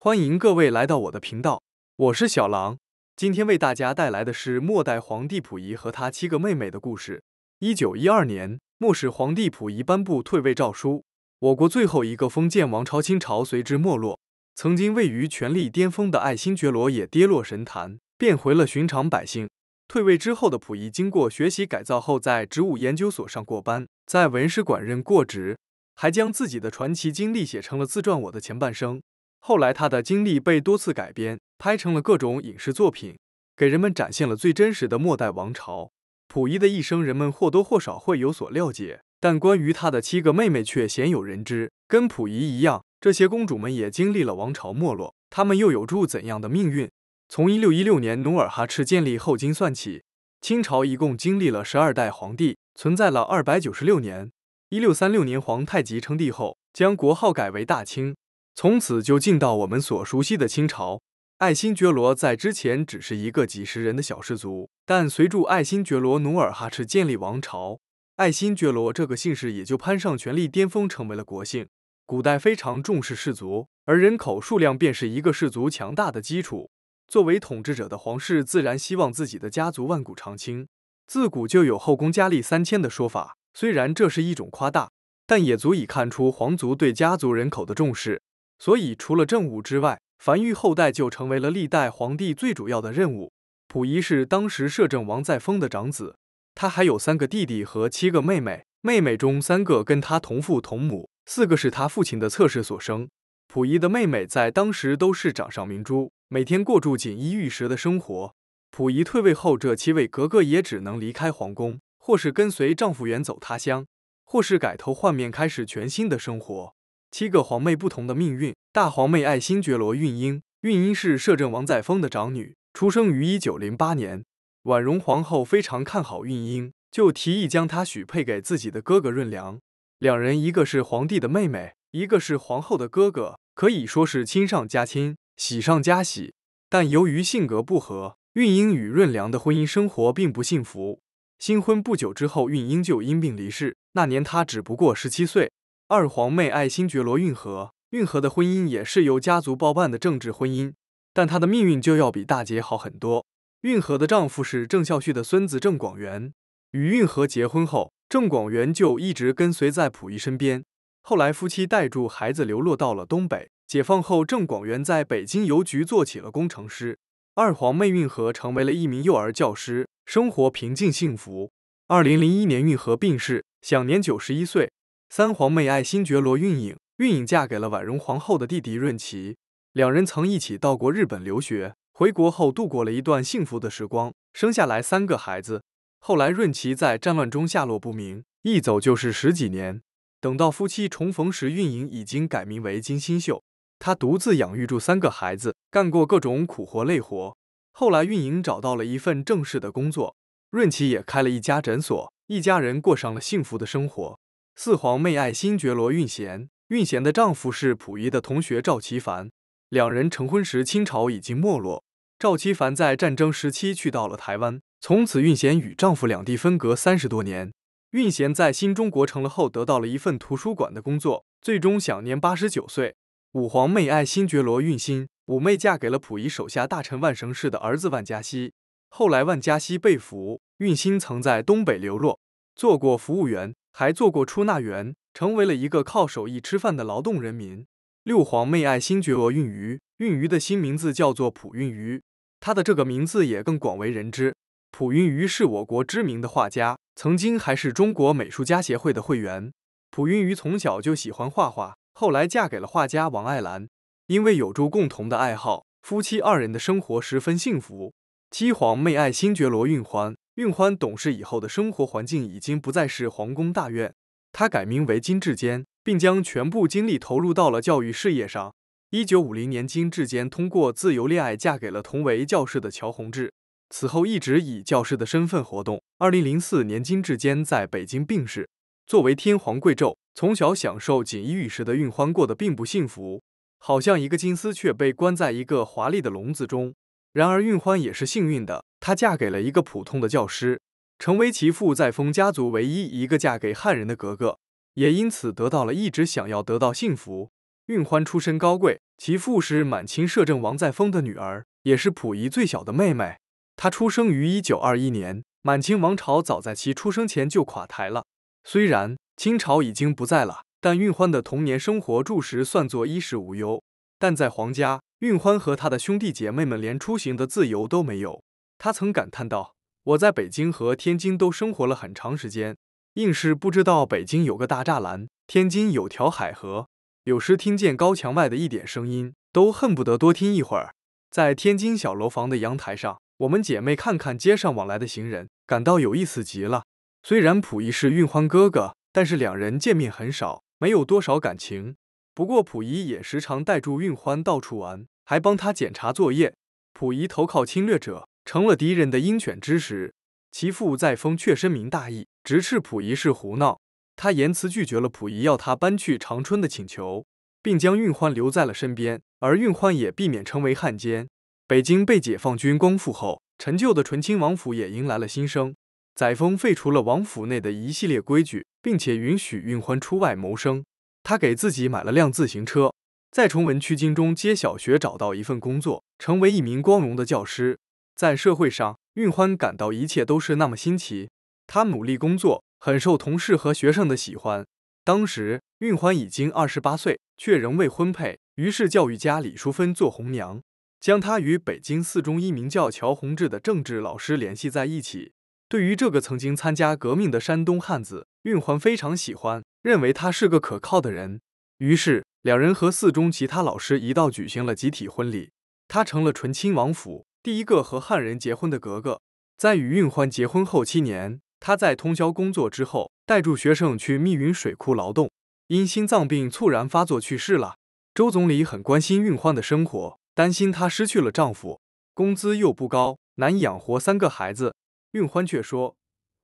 欢迎各位来到我的频道，我是小狼。今天为大家带来的是末代皇帝溥仪和他七个妹妹的故事。一九一二年，末世皇帝溥仪颁布退位诏书，我国最后一个封建王朝清朝随之没落。曾经位于权力巅峰的爱新觉罗也跌落神坛，变回了寻常百姓。退位之后的溥仪经过学习改造后，在植物研究所上过班，在文史馆任过职，还将自己的传奇经历写成了自传《我的前半生》。后来，他的经历被多次改编，拍成了各种影视作品，给人们展现了最真实的末代王朝。溥仪的一生，人们或多或少会有所了解，但关于他的七个妹妹却鲜有人知。跟溥仪一样，这些公主们也经历了王朝没落，她们又有着怎样的命运？从一六一六年努尔哈赤建立后金算起，清朝一共经历了十二代皇帝，存在了二百九十六年。一六三六年，皇太极称帝后，将国号改为大清。从此就进到我们所熟悉的清朝。爱新觉罗在之前只是一个几十人的小氏族，但随着爱新觉罗努尔哈赤建立王朝，爱新觉罗这个姓氏也就攀上权力巅峰，成为了国姓。古代非常重视氏族，而人口数量便是一个氏族强大的基础。作为统治者的皇室，自然希望自己的家族万古长青。自古就有后宫佳丽三千的说法，虽然这是一种夸大，但也足以看出皇族对家族人口的重视。所以，除了政务之外，繁育后代就成为了历代皇帝最主要的任务。溥仪是当时摄政王载沣的长子，他还有三个弟弟和七个妹妹。妹妹中，三个跟他同父同母，四个是他父亲的侧室所生。溥仪的妹妹在当时都是掌上明珠，每天过住锦衣玉食的生活。溥仪退位后，这七位格格也只能离开皇宫，或是跟随丈夫远走他乡，或是改头换面开始全新的生活。七个皇妹不同的命运。大皇妹爱新觉罗韫英，韫英是摄政王载沣的长女，出生于一九零八年。婉容皇后非常看好韫英，就提议将她许配给自己的哥哥润良。两人一个是皇帝的妹妹，一个是皇后的哥哥，可以说是亲上加亲，喜上加喜。但由于性格不合，韫英与润良的婚姻生活并不幸福。新婚不久之后，韫英就因病离世，那年她只不过十七岁。二皇妹爱新觉罗·运河，运河的婚姻也是由家族包办的政治婚姻，但她的命运就要比大姐好很多。运河的丈夫是郑孝胥的孙子郑广元，与运河结婚后，郑广元就一直跟随在溥仪身边。后来夫妻带住孩子流落到了东北。解放后，郑广元在北京邮局做起了工程师，二皇妹运河成为了一名幼儿教师，生活平静幸福。二零零一年，运河病逝，享年九十一岁。三皇妹爱新觉罗·运颖，运颖嫁给了婉容皇后的弟弟润琪。两人曾一起到过日本留学，回国后度过了一段幸福的时光，生下来三个孩子。后来润琪在战乱中下落不明，一走就是十几年。等到夫妻重逢时，运营已经改名为金星秀，她独自养育住三个孩子，干过各种苦活累活。后来运营找到了一份正式的工作，润琪也开了一家诊所，一家人过上了幸福的生活。四皇妹爱新觉罗韵贤，韵贤的丈夫是溥仪的同学赵其凡，两人成婚时清朝已经没落。赵其凡在战争时期去到了台湾，从此韵贤与丈夫两地分隔三十多年。韵贤在新中国成了后得到了一份图书馆的工作，最终享年八十九岁。五皇妹爱新觉罗韵心，五妹嫁给了溥仪手下大臣万绳氏的儿子万嘉熙，后来万嘉熙被俘，韵心曾在东北流落，做过服务员。还做过出纳员，成为了一个靠手艺吃饭的劳动人民。六皇妹爱新觉罗运鱼，运鱼的新名字叫做普运鱼，他的这个名字也更广为人知。普运鱼是我国知名的画家，曾经还是中国美术家协会的会员。普运鱼从小就喜欢画画，后来嫁给了画家王爱兰，因为有着共同的爱好，夫妻二人的生活十分幸福。七皇妹爱新觉罗运环。运欢懂事以后的生活环境已经不再是皇宫大院，她改名为金志坚，并将全部精力投入到了教育事业上。一九五零年，金志坚通过自由恋爱嫁给了同为教师的乔宏志，此后一直以教师的身份活动。二零零四年，金志坚在北京病逝。作为天皇贵胄，从小享受锦衣玉食的运欢过得并不幸福，好像一个金丝雀被关在一个华丽的笼子中。然而，运欢也是幸运的。她嫁给了一个普通的教师，成为其父在封家族唯一一个嫁给汉人的格格，也因此得到了一直想要得到幸福。韫欢出身高贵，其父是满清摄政王载沣的女儿，也是溥仪最小的妹妹。她出生于一九二一年，满清王朝早在其出生前就垮台了。虽然清朝已经不在了，但韫欢的童年生活着实算作衣食无忧。但在皇家，韫欢和他的兄弟姐妹们连出行的自由都没有。他曾感叹道：“我在北京和天津都生活了很长时间，硬是不知道北京有个大栅栏，天津有条海河。有时听见高墙外的一点声音，都恨不得多听一会儿。”在天津小楼房的阳台上，我们姐妹看看街上往来的行人，感到有意思极了。虽然溥仪是运欢哥哥，但是两人见面很少，没有多少感情。不过溥仪也时常带住运欢到处玩，还帮他检查作业。溥仪投靠侵略者。成了敌人的鹰犬之时，其父载沣却深明大义，直斥溥仪是胡闹。他严辞拒绝了溥仪要他搬去长春的请求，并将运欢留在了身边。而运欢也避免成为汉奸。北京被解放军光复后，陈旧的醇亲王府也迎来了新生。载沣废除了王府内的一系列规矩，并且允许运欢出外谋生。他给自己买了辆自行车，在崇文区金钟街小学找到一份工作，成为一名光荣的教师。在社会上，运欢感到一切都是那么新奇。他努力工作，很受同事和学生的喜欢。当时，运欢已经二十八岁，却仍未婚配。于是，教育家李淑芬做红娘，将他与北京四中一名叫乔洪志的政治老师联系在一起。对于这个曾经参加革命的山东汉子，运欢非常喜欢，认为他是个可靠的人。于是，两人和四中其他老师一道举行了集体婚礼。他成了纯亲王府。第一个和汉人结婚的格格，在与运欢结婚后七年，她在通宵工作之后，带住学生去密云水库劳动，因心脏病猝然发作去世了。周总理很关心运欢的生活，担心她失去了丈夫，工资又不高，难以养活三个孩子。运欢却说：“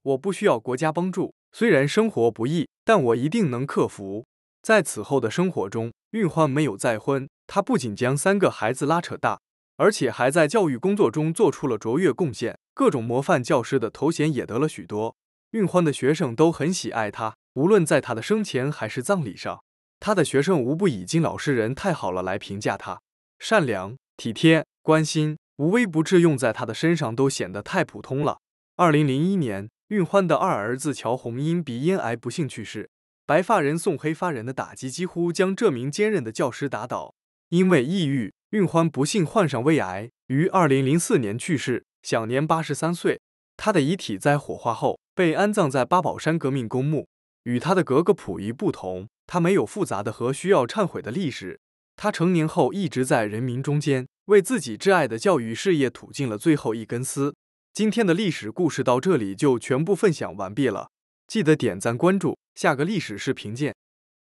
我不需要国家帮助，虽然生活不易，但我一定能克服。”在此后的生活中，运欢没有再婚，她不仅将三个孩子拉扯大。而且还在教育工作中做出了卓越贡献，各种模范教师的头衔也得了许多。运欢的学生都很喜爱他，无论在他的生前还是葬礼上，他的学生无不以“金老实人”太好了来评价他，善良、体贴、关心，无微不至，用在他的身上都显得太普通了。二零零一年，运欢的二儿子乔红因鼻咽癌不幸去世，白发人送黑发人的打击几乎将这名坚韧的教师打倒，因为抑郁。运欢不幸患上胃癌，于二零零四年去世，享年八十三岁。他的遗体在火化后被安葬在八宝山革命公墓。与他的格格溥仪不同，他没有复杂的和需要忏悔的历史。他成年后一直在人民中间，为自己挚爱的教育事业吐尽了最后一根丝。今天的历史故事到这里就全部分享完毕了，记得点赞关注，下个历史视频见。